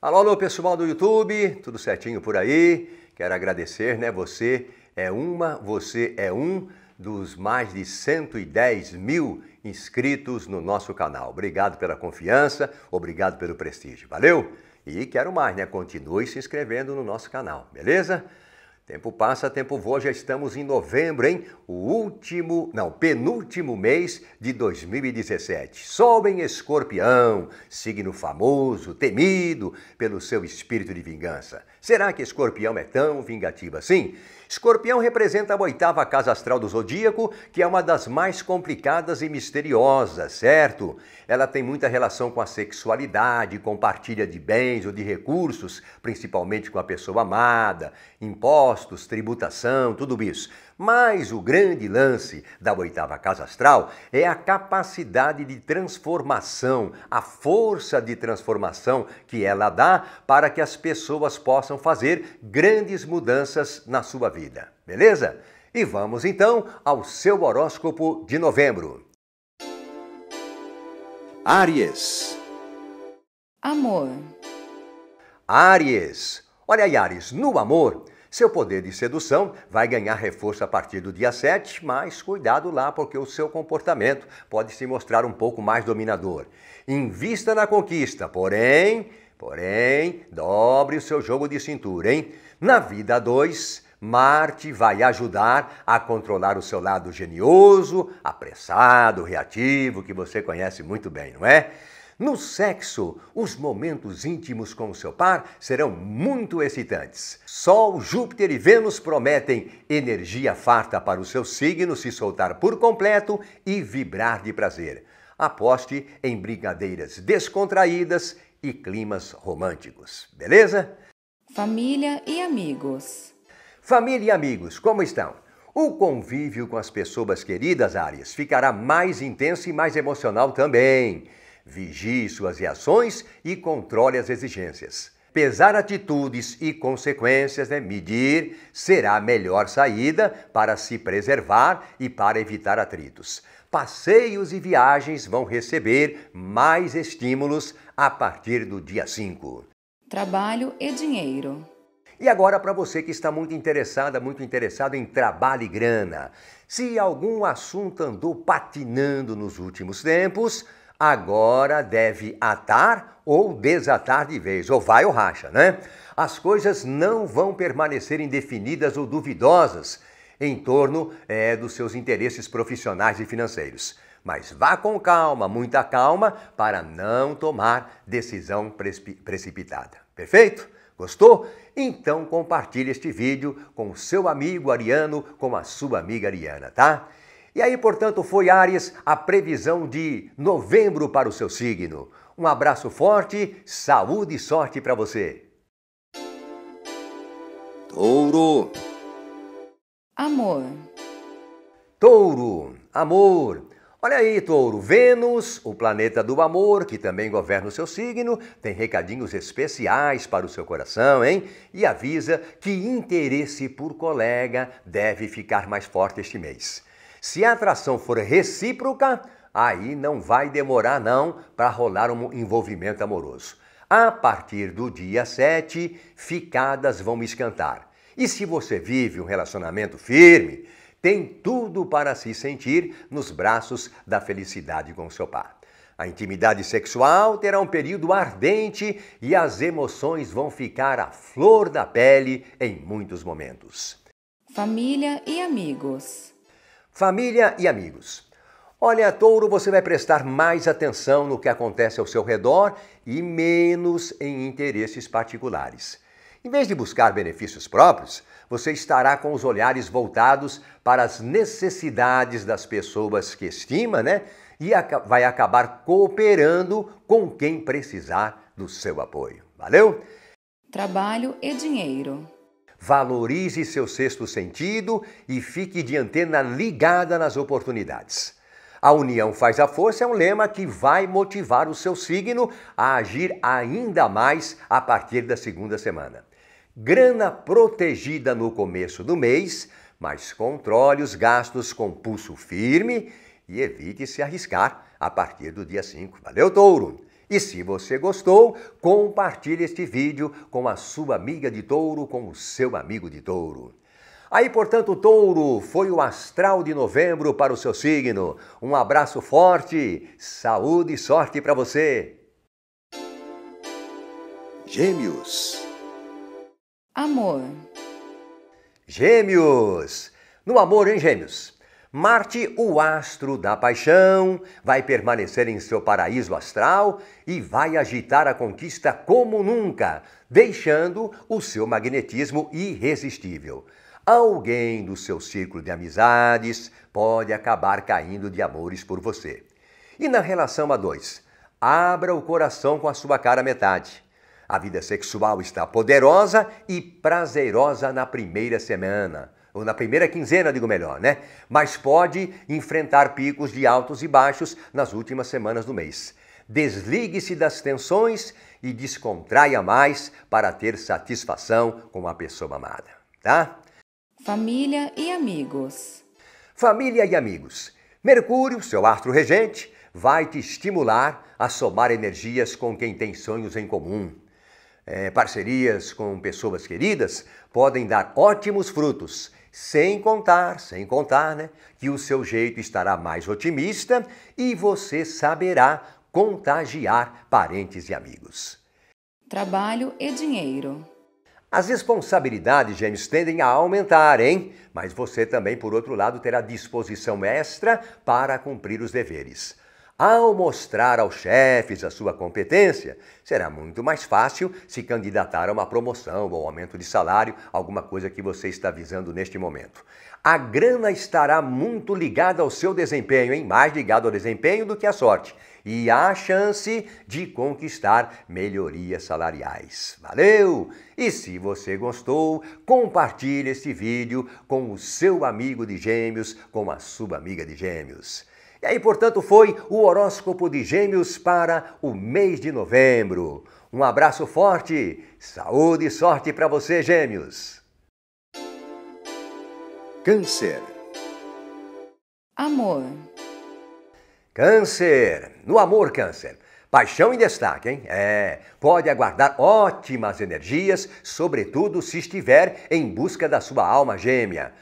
Alô, alô pessoal do YouTube, tudo certinho por aí? Quero agradecer, né? Você é uma, você é um dos mais de 110 mil inscritos no nosso canal. Obrigado pela confiança, obrigado pelo prestígio, valeu? E quero mais, né? Continue se inscrevendo no nosso canal, beleza? Tempo passa, tempo voa, já estamos em novembro, hein? O último, não, penúltimo mês de 2017. Sol em Escorpião, signo famoso, temido pelo seu espírito de vingança. Será que Escorpião é tão vingativo assim? Escorpião representa a oitava casa astral do zodíaco, que é uma das mais complicadas e misteriosas, certo? Ela tem muita relação com a sexualidade, compartilha de bens ou de recursos, principalmente com a pessoa amada, impostos, tributação, tudo isso. Mas o grande lance da oitava casa astral é a capacidade de transformação, a força de transformação que ela dá para que as pessoas possam fazer grandes mudanças na sua vida. Beleza? E vamos então ao seu horóscopo de novembro. Áries. Amor. Áries. Olha aí, Ares, no amor, seu poder de sedução vai ganhar reforço a partir do dia 7, mas cuidado lá, porque o seu comportamento pode se mostrar um pouco mais dominador. Invista na conquista, porém, porém, dobre o seu jogo de cintura, hein? Na vida 2, Marte vai ajudar a controlar o seu lado genioso, apressado, reativo, que você conhece muito bem, não é? No sexo, os momentos íntimos com o seu par serão muito excitantes. Sol, Júpiter e Vênus prometem energia farta para o seu signo se soltar por completo e vibrar de prazer. Aposte em brincadeiras descontraídas e climas românticos, beleza? Família e amigos. Família e amigos, como estão? O convívio com as pessoas queridas, Áries, ficará mais intenso e mais emocional também vigie suas reações e controle as exigências. Pesar atitudes e consequências, né? medir, será a melhor saída para se preservar e para evitar atritos. Passeios e viagens vão receber mais estímulos a partir do dia 5. Trabalho e dinheiro. E agora, para você que está muito interessada, muito interessado em trabalho e grana, se algum assunto andou patinando nos últimos tempos, agora deve atar ou desatar de vez, ou vai ou racha, né? As coisas não vão permanecer indefinidas ou duvidosas em torno é, dos seus interesses profissionais e financeiros. Mas vá com calma, muita calma, para não tomar decisão precipitada. Perfeito? Gostou? Então compartilhe este vídeo com o seu amigo Ariano, com a sua amiga Ariana, tá? E aí, portanto, foi Ares a previsão de novembro para o seu signo. Um abraço forte, saúde e sorte para você. Touro. Amor. Touro, amor. Olha aí, Touro, Vênus, o planeta do amor, que também governa o seu signo, tem recadinhos especiais para o seu coração, hein? E avisa que interesse por colega deve ficar mais forte este mês. Se a atração for recíproca, aí não vai demorar não para rolar um envolvimento amoroso. A partir do dia 7, ficadas vão escantar. E se você vive um relacionamento firme, tem tudo para se sentir nos braços da felicidade com seu par. A intimidade sexual terá um período ardente e as emoções vão ficar à flor da pele em muitos momentos. Família e amigos. Família e amigos. Olha, touro, você vai prestar mais atenção no que acontece ao seu redor e menos em interesses particulares. Em vez de buscar benefícios próprios, você estará com os olhares voltados para as necessidades das pessoas que estima, né? E vai acabar cooperando com quem precisar do seu apoio. Valeu? Trabalho e dinheiro. Valorize seu sexto sentido e fique de antena ligada nas oportunidades. A união faz a força é um lema que vai motivar o seu signo a agir ainda mais a partir da segunda semana. Grana protegida no começo do mês, mas controle os gastos com pulso firme e evite se arriscar a partir do dia 5. Valeu, touro! E se você gostou, compartilhe este vídeo com a sua amiga de touro, com o seu amigo de touro. Aí, portanto, touro, foi o astral de novembro para o seu signo. Um abraço forte, saúde e sorte para você. Gêmeos. Amor. Gêmeos. No amor, hein, Gêmeos? Marte, o astro da paixão, vai permanecer em seu paraíso astral e vai agitar a conquista como nunca, deixando o seu magnetismo irresistível. Alguém do seu círculo de amizades pode acabar caindo de amores por você. E na relação a dois, abra o coração com a sua cara metade. A vida sexual está poderosa e prazerosa na primeira semana ou na primeira quinzena, digo melhor, né? Mas pode enfrentar picos de altos e baixos nas últimas semanas do mês. Desligue-se das tensões e descontraia mais para ter satisfação com a pessoa amada, tá? Família e amigos. Família e amigos. Mercúrio, seu astro regente, vai te estimular a somar energias com quem tem sonhos em comum. É, parcerias com pessoas queridas podem dar ótimos frutos sem contar, sem contar, né, que o seu jeito estará mais otimista e você saberá contagiar parentes e amigos. Trabalho e dinheiro. As responsabilidades, gêmeos, tendem a aumentar, hein? Mas você também, por outro lado, terá disposição extra para cumprir os deveres. Ao mostrar aos chefes a sua competência, será muito mais fácil se candidatar a uma promoção ou aumento de salário, alguma coisa que você está visando neste momento. A grana estará muito ligada ao seu desempenho, hein? mais ligada ao desempenho do que à sorte. E há chance de conquistar melhorias salariais. Valeu! E se você gostou, compartilhe este vídeo com o seu amigo de gêmeos, com a sua amiga de gêmeos. E aí, portanto, foi o horóscopo de Gêmeos para o mês de novembro. Um abraço forte, saúde e sorte para você, Gêmeos. Câncer. Amor. Câncer. No amor, Câncer. Paixão em destaque, hein? É, pode aguardar ótimas energias, sobretudo se estiver em busca da sua alma gêmea.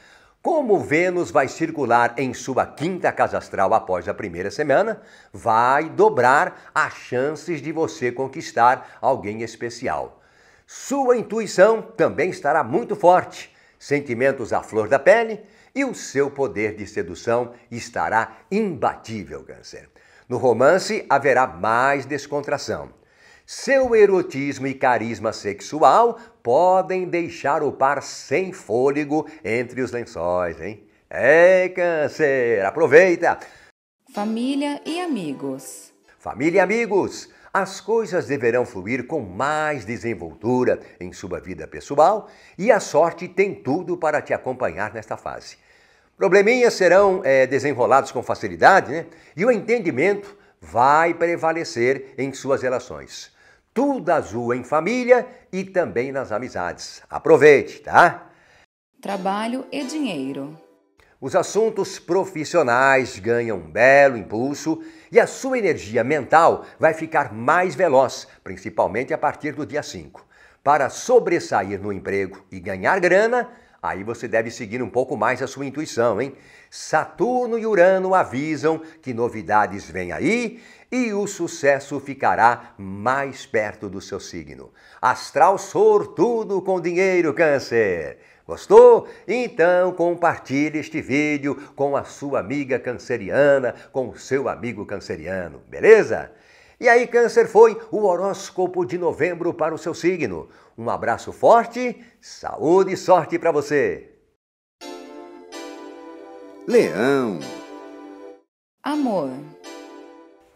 Como Vênus vai circular em sua quinta casa astral após a primeira semana, vai dobrar as chances de você conquistar alguém especial. Sua intuição também estará muito forte, sentimentos à flor da pele e o seu poder de sedução estará imbatível, Câncer. No romance haverá mais descontração. Seu erotismo e carisma sexual podem deixar o par sem fôlego entre os lençóis, hein? É, Câncer, aproveita! Família e amigos. Família e amigos, as coisas deverão fluir com mais desenvoltura em sua vida pessoal e a sorte tem tudo para te acompanhar nesta fase. Probleminhas serão é, desenrolados com facilidade né? e o entendimento vai prevalecer em suas relações. Tudo Azul em família e também nas amizades. Aproveite, tá? Trabalho e dinheiro. Os assuntos profissionais ganham um belo impulso e a sua energia mental vai ficar mais veloz, principalmente a partir do dia 5. Para sobressair no emprego e ganhar grana, Aí você deve seguir um pouco mais a sua intuição, hein? Saturno e Urano avisam que novidades vêm aí e o sucesso ficará mais perto do seu signo. Astral sortudo com dinheiro, Câncer! Gostou? Então compartilhe este vídeo com a sua amiga canceriana, com o seu amigo canceriano, beleza? E aí, Câncer, foi o horóscopo de novembro para o seu signo. Um abraço forte, saúde e sorte para você. Leão. Amor.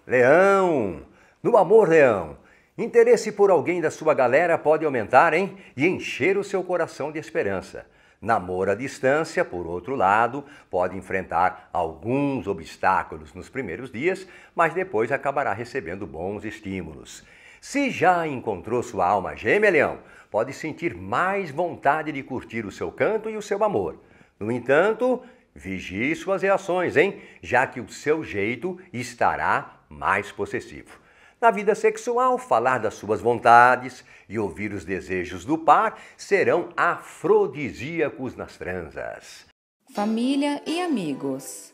Leão. No amor, Leão. Interesse por alguém da sua galera pode aumentar, hein? E encher o seu coração de esperança. Namoro à distância, por outro lado, pode enfrentar alguns obstáculos nos primeiros dias, mas depois acabará recebendo bons estímulos. Se já encontrou sua alma gêmea, Leão, pode sentir mais vontade de curtir o seu canto e o seu amor. No entanto, vigie suas reações, hein? Já que o seu jeito estará mais possessivo. Na vida sexual, falar das suas vontades e ouvir os desejos do par serão afrodisíacos nas transas. Família e amigos.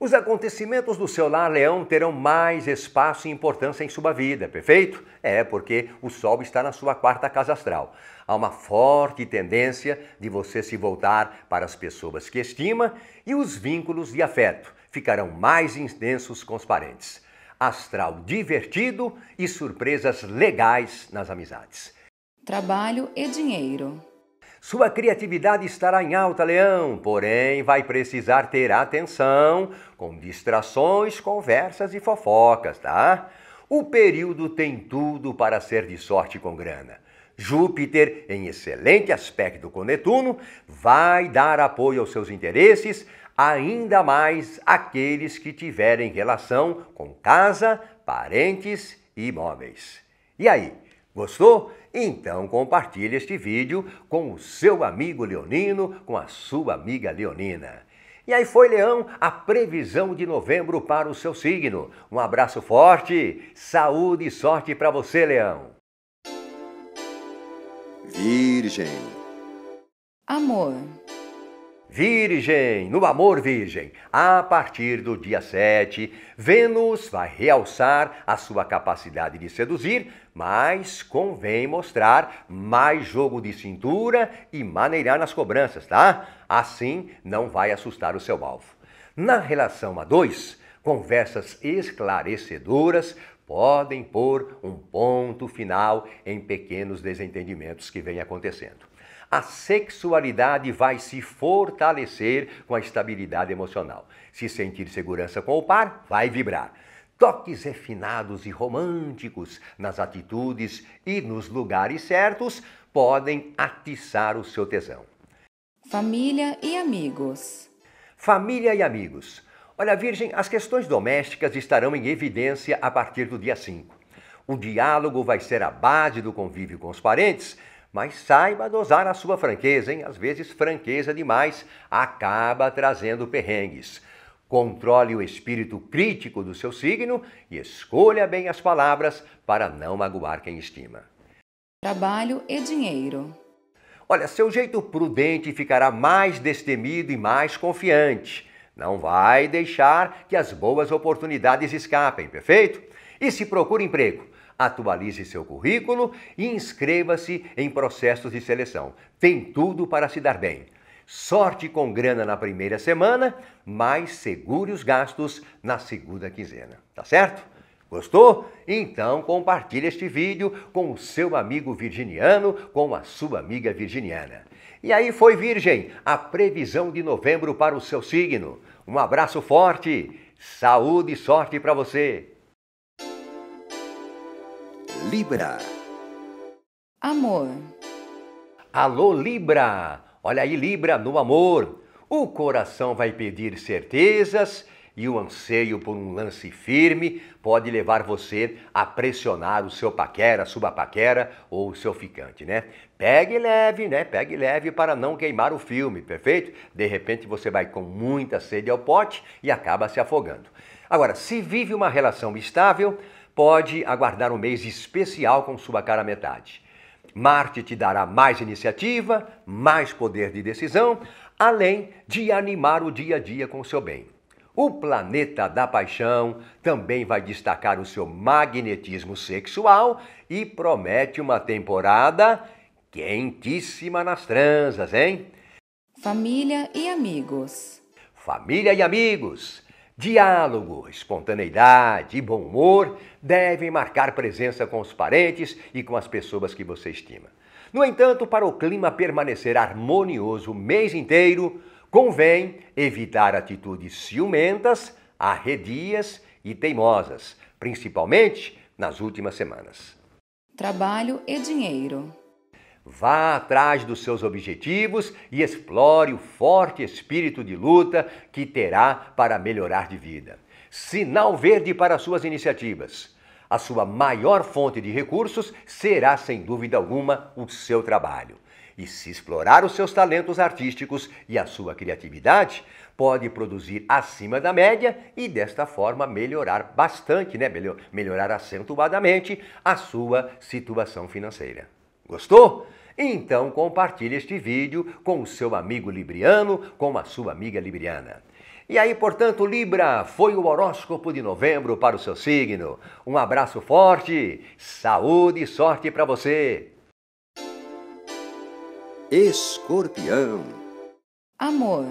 Os acontecimentos do seu lar leão terão mais espaço e importância em sua vida, perfeito? É, porque o Sol está na sua quarta casa astral. Há uma forte tendência de você se voltar para as pessoas que estima e os vínculos de afeto ficarão mais intensos com os parentes astral divertido e surpresas legais nas amizades. Trabalho e dinheiro. Sua criatividade estará em alta, Leão, porém vai precisar ter atenção com distrações, conversas e fofocas, tá? O período tem tudo para ser de sorte com grana. Júpiter, em excelente aspecto com Netuno, vai dar apoio aos seus interesses, ainda mais aqueles que tiverem relação com casa, parentes e imóveis. E aí, gostou? Então compartilhe este vídeo com o seu amigo leonino, com a sua amiga leonina. E aí foi, Leão, a previsão de novembro para o seu signo. Um abraço forte, saúde e sorte para você, Leão. Virgem. Amor. Virgem, no amor virgem, a partir do dia 7, Vênus vai realçar a sua capacidade de seduzir, mas convém mostrar mais jogo de cintura e maneirar nas cobranças, tá? Assim não vai assustar o seu alvo. Na relação a dois, conversas esclarecedoras podem pôr um ponto final em pequenos desentendimentos que vêm acontecendo a sexualidade vai se fortalecer com a estabilidade emocional. Se sentir segurança com o par, vai vibrar. Toques refinados e românticos nas atitudes e nos lugares certos podem atiçar o seu tesão. Família e amigos. Família e amigos. Olha, Virgem, as questões domésticas estarão em evidência a partir do dia 5. O diálogo vai ser a base do convívio com os parentes, mas saiba dosar a sua franqueza, hein? Às vezes, franqueza demais acaba trazendo perrengues. Controle o espírito crítico do seu signo e escolha bem as palavras para não magoar quem estima. Trabalho e dinheiro. Olha, seu jeito prudente ficará mais destemido e mais confiante. Não vai deixar que as boas oportunidades escapem, perfeito? E se procura emprego, atualize seu currículo e inscreva-se em processos de seleção. Tem tudo para se dar bem. Sorte com grana na primeira semana, mas segure os gastos na segunda quinzena. Tá certo? Gostou? Então compartilhe este vídeo com o seu amigo virginiano, com a sua amiga virginiana. E aí foi Virgem, a previsão de novembro para o seu signo. Um abraço forte, saúde e sorte para você. Libra. Amor. Alô, Libra! Olha aí, Libra, no amor. O coração vai pedir certezas e o anseio por um lance firme pode levar você a pressionar o seu paquera, sua paquera ou o seu ficante, né? Pegue leve, né? Pegue leve para não queimar o filme, perfeito? De repente você vai com muita sede ao pote e acaba se afogando. Agora, se vive uma relação estável, pode aguardar um mês especial com sua cara metade. Marte te dará mais iniciativa, mais poder de decisão, além de animar o dia a dia com seu bem. O planeta da paixão também vai destacar o seu magnetismo sexual e promete uma temporada quentíssima nas transas, hein? Família e amigos. Família e amigos. Diálogo, espontaneidade e bom humor devem marcar presença com os parentes e com as pessoas que você estima. No entanto, para o clima permanecer harmonioso o mês inteiro, convém evitar atitudes ciumentas, arredias e teimosas, principalmente nas últimas semanas. Trabalho e dinheiro. Vá atrás dos seus objetivos e explore o forte espírito de luta que terá para melhorar de vida. Sinal verde para suas iniciativas. A sua maior fonte de recursos será, sem dúvida alguma, o seu trabalho. E se explorar os seus talentos artísticos e a sua criatividade, pode produzir acima da média e desta forma melhorar bastante, né? melhorar acentuadamente a sua situação financeira. Gostou? Então compartilhe este vídeo com o seu amigo libriano, com a sua amiga libriana. E aí, portanto, Libra, foi o horóscopo de novembro para o seu signo. Um abraço forte, saúde e sorte para você. Escorpião. Amor.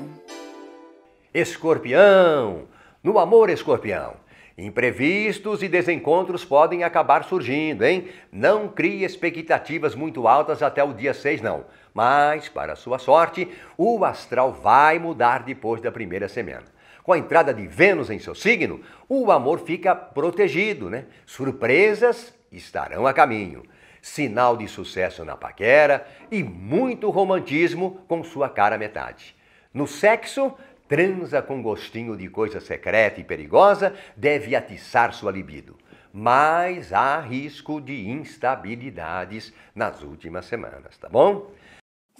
Escorpião. No amor, escorpião Imprevistos e desencontros podem acabar surgindo, hein? Não crie expectativas muito altas até o dia 6, não. Mas, para sua sorte, o astral vai mudar depois da primeira semana. Com a entrada de Vênus em seu signo, o amor fica protegido, né? Surpresas estarão a caminho sinal de sucesso na paquera e muito romantismo com sua cara metade. No sexo, transa com gostinho de coisa secreta e perigosa, deve atiçar sua libido. Mas há risco de instabilidades nas últimas semanas, tá bom?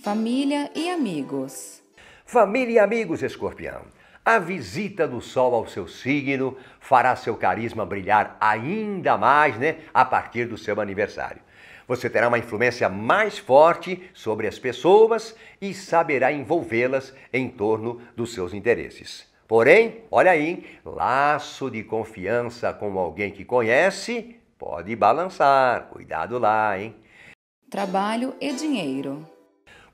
Família e amigos. Família e amigos, escorpião. A visita do Sol ao seu signo fará seu carisma brilhar ainda mais, né? A partir do seu aniversário. Você terá uma influência mais forte sobre as pessoas e saberá envolvê-las em torno dos seus interesses. Porém, olha aí, laço de confiança com alguém que conhece pode balançar. Cuidado lá, hein? Trabalho e dinheiro.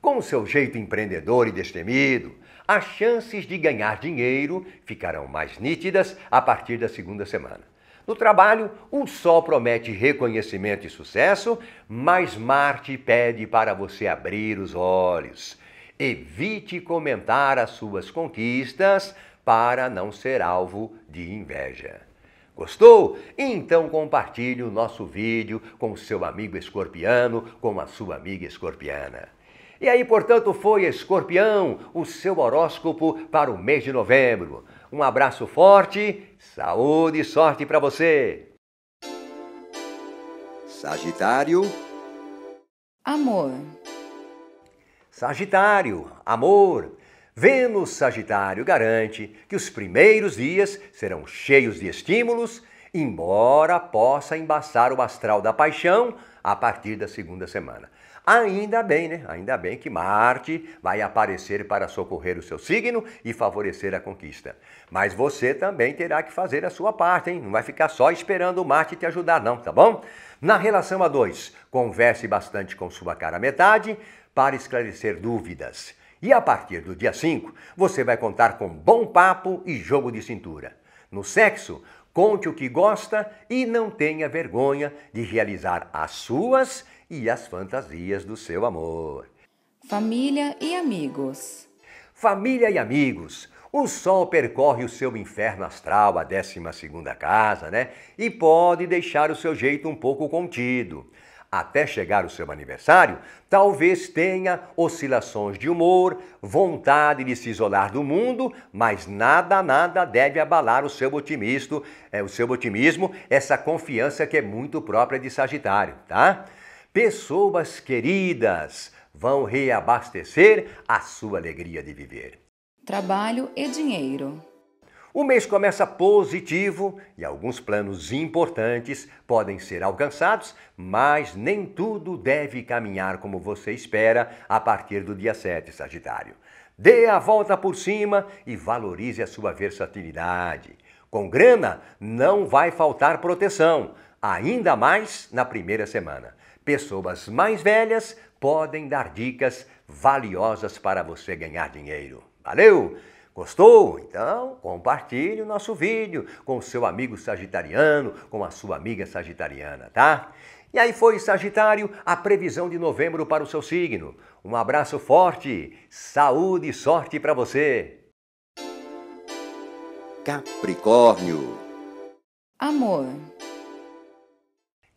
Com o seu jeito empreendedor e destemido, as chances de ganhar dinheiro ficarão mais nítidas a partir da segunda semana. No trabalho, o sol promete reconhecimento e sucesso, mas Marte pede para você abrir os olhos. Evite comentar as suas conquistas para não ser alvo de inveja. Gostou? Então compartilhe o nosso vídeo com o seu amigo escorpiano, com a sua amiga escorpiana. E aí, portanto, foi Escorpião, o seu horóscopo para o mês de novembro. Um abraço forte, saúde e sorte para você. Sagitário. Amor. Sagitário, amor. Vênus Sagitário garante que os primeiros dias serão cheios de estímulos, embora possa embaçar o astral da paixão a partir da segunda semana. Ainda bem, né? Ainda bem que Marte vai aparecer para socorrer o seu signo e favorecer a conquista. Mas você também terá que fazer a sua parte, hein? Não vai ficar só esperando Marte te ajudar, não, tá bom? Na relação a dois, converse bastante com sua cara metade para esclarecer dúvidas. E a partir do dia 5, você vai contar com bom papo e jogo de cintura. No sexo, conte o que gosta e não tenha vergonha de realizar as suas e as fantasias do seu amor. Família e amigos. Família e amigos. O Sol percorre o seu inferno astral, a 12 casa, né? E pode deixar o seu jeito um pouco contido. Até chegar o seu aniversário, talvez tenha oscilações de humor, vontade de se isolar do mundo, mas nada, nada deve abalar o seu otimismo, é, o seu otimismo, essa confiança que é muito própria de Sagitário, tá? pessoas queridas vão reabastecer a sua alegria de viver. Trabalho e dinheiro. O mês começa positivo e alguns planos importantes podem ser alcançados, mas nem tudo deve caminhar como você espera a partir do dia 7, Sagitário. Dê a volta por cima e valorize a sua versatilidade. Com grana, não vai faltar proteção, ainda mais na primeira semana. Pessoas mais velhas podem dar dicas valiosas para você ganhar dinheiro. Valeu! Gostou? Então compartilhe o nosso vídeo com o seu amigo sagitariano, com a sua amiga sagitariana, tá? E aí foi, Sagitário, a previsão de novembro para o seu signo. Um abraço forte, saúde e sorte para você. Capricórnio. Amor.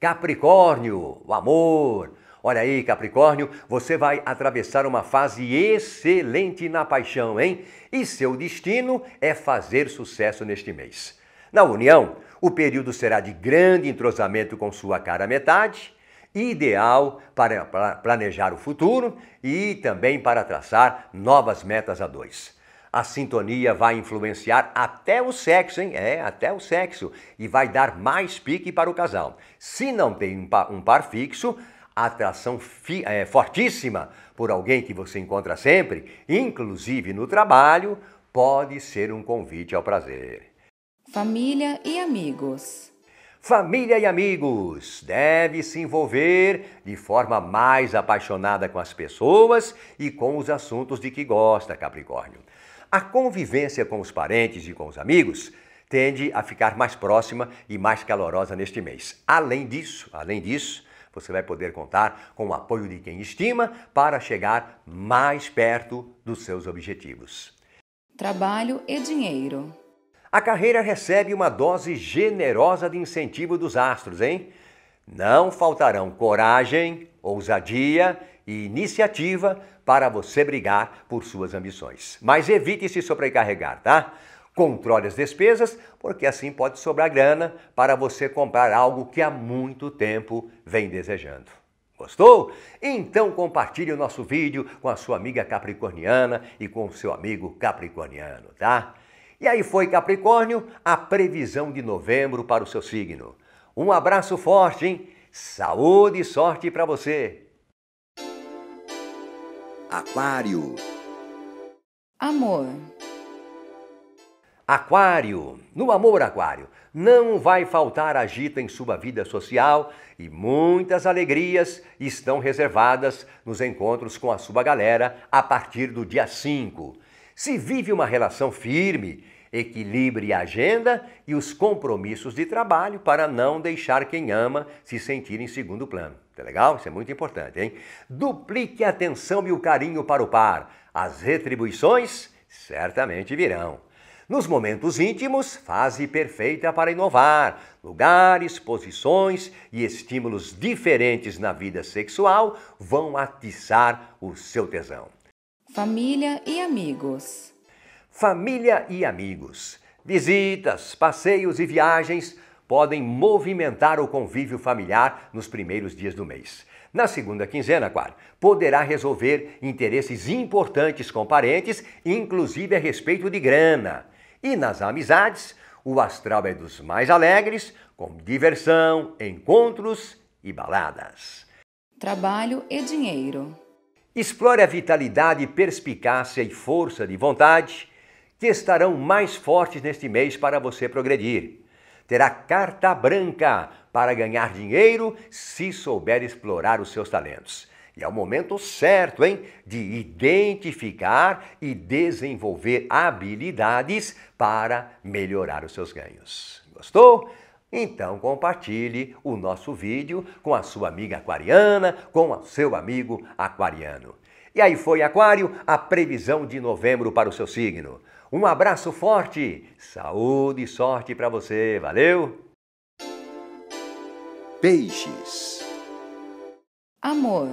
Capricórnio, o amor. Olha aí, Capricórnio, você vai atravessar uma fase excelente na paixão, hein? E seu destino é fazer sucesso neste mês. Na união, o período será de grande entrosamento com sua cara metade, ideal para planejar o futuro e também para traçar novas metas a dois a sintonia vai influenciar até o sexo, hein? É, até o sexo. E vai dar mais pique para o casal. Se não tem um par, um par fixo, a atração fi, é, fortíssima por alguém que você encontra sempre, inclusive no trabalho, pode ser um convite ao prazer. Família e amigos. Família e amigos deve se envolver de forma mais apaixonada com as pessoas e com os assuntos de que gosta, Capricórnio. A convivência com os parentes e com os amigos tende a ficar mais próxima e mais calorosa neste mês. Além disso, além disso, você vai poder contar com o apoio de quem estima para chegar mais perto dos seus objetivos. Trabalho e dinheiro. A carreira recebe uma dose generosa de incentivo dos astros, hein? Não faltarão coragem, ousadia e iniciativa para você brigar por suas ambições. Mas evite se sobrecarregar, tá? Controle as despesas, porque assim pode sobrar grana para você comprar algo que há muito tempo vem desejando. Gostou? Então compartilhe o nosso vídeo com a sua amiga capricorniana e com o seu amigo capricorniano, tá? E aí foi Capricórnio, a previsão de novembro para o seu signo. Um abraço forte, hein? Saúde e sorte para você! Aquário. Amor. Aquário, no amor aquário, não vai faltar agita em sua vida social e muitas alegrias estão reservadas nos encontros com a sua galera a partir do dia 5. Se vive uma relação firme Equilibre a agenda e os compromissos de trabalho para não deixar quem ama se sentir em segundo plano. Tá legal? Isso é muito importante, hein? Duplique a atenção e o carinho para o par. As retribuições certamente virão. Nos momentos íntimos, fase perfeita para inovar. Lugares, posições e estímulos diferentes na vida sexual vão atiçar o seu tesão. Família e amigos. Família e amigos. Visitas, passeios e viagens podem movimentar o convívio familiar nos primeiros dias do mês. Na segunda quinzena, claro, poderá resolver interesses importantes com parentes, inclusive a respeito de grana. E nas amizades, o astral é dos mais alegres, com diversão, encontros e baladas. Trabalho e dinheiro. Explore a vitalidade, perspicácia e força de vontade que estarão mais fortes neste mês para você progredir. Terá carta branca para ganhar dinheiro se souber explorar os seus talentos. E é o momento certo, hein, de identificar e desenvolver habilidades para melhorar os seus ganhos. Gostou? Então compartilhe o nosso vídeo com a sua amiga aquariana, com o seu amigo aquariano. E aí foi, Aquário, a previsão de novembro para o seu signo. Um abraço forte, saúde e sorte para você. Valeu! Peixes. Amor.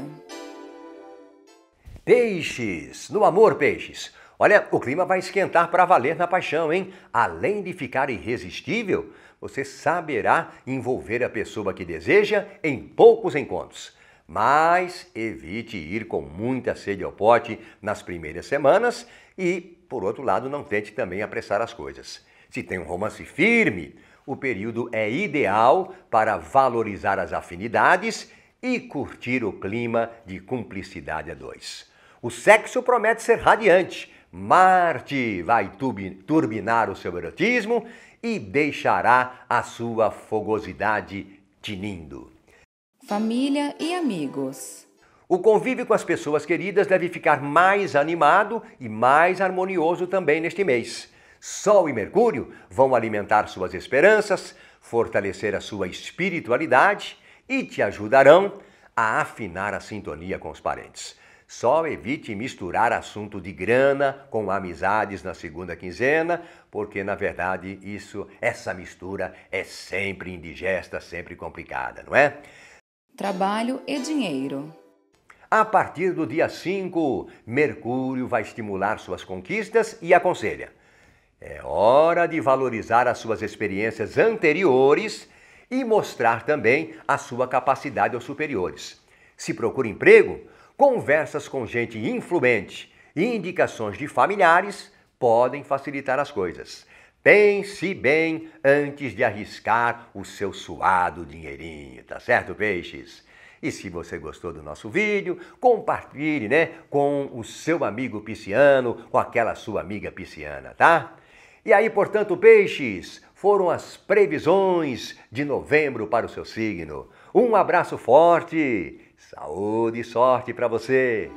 Peixes, no amor, peixes. Olha, o clima vai esquentar para valer na paixão, hein? Além de ficar irresistível, você saberá envolver a pessoa que deseja em poucos encontros. Mas evite ir com muita sede ao pote nas primeiras semanas e por outro lado, não tente também apressar as coisas. Se tem um romance firme, o período é ideal para valorizar as afinidades e curtir o clima de cumplicidade a dois. O sexo promete ser radiante. Marte vai turbinar o seu erotismo e deixará a sua fogosidade tinindo. Família e amigos. O convívio com as pessoas queridas deve ficar mais animado e mais harmonioso também neste mês. Sol e Mercúrio vão alimentar suas esperanças, fortalecer a sua espiritualidade e te ajudarão a afinar a sintonia com os parentes. Só evite misturar assunto de grana com amizades na segunda quinzena, porque na verdade isso, essa mistura é sempre indigesta, sempre complicada, não é? Trabalho e dinheiro. A partir do dia 5, Mercúrio vai estimular suas conquistas e aconselha. É hora de valorizar as suas experiências anteriores e mostrar também a sua capacidade aos superiores. Se procura emprego, conversas com gente influente e indicações de familiares podem facilitar as coisas. Pense bem antes de arriscar o seu suado dinheirinho, tá certo, peixes? E se você gostou do nosso vídeo, compartilhe, né, com o seu amigo pisciano, com aquela sua amiga pisciana, tá? E aí, portanto, peixes, foram as previsões de novembro para o seu signo. Um abraço forte, saúde e sorte para você.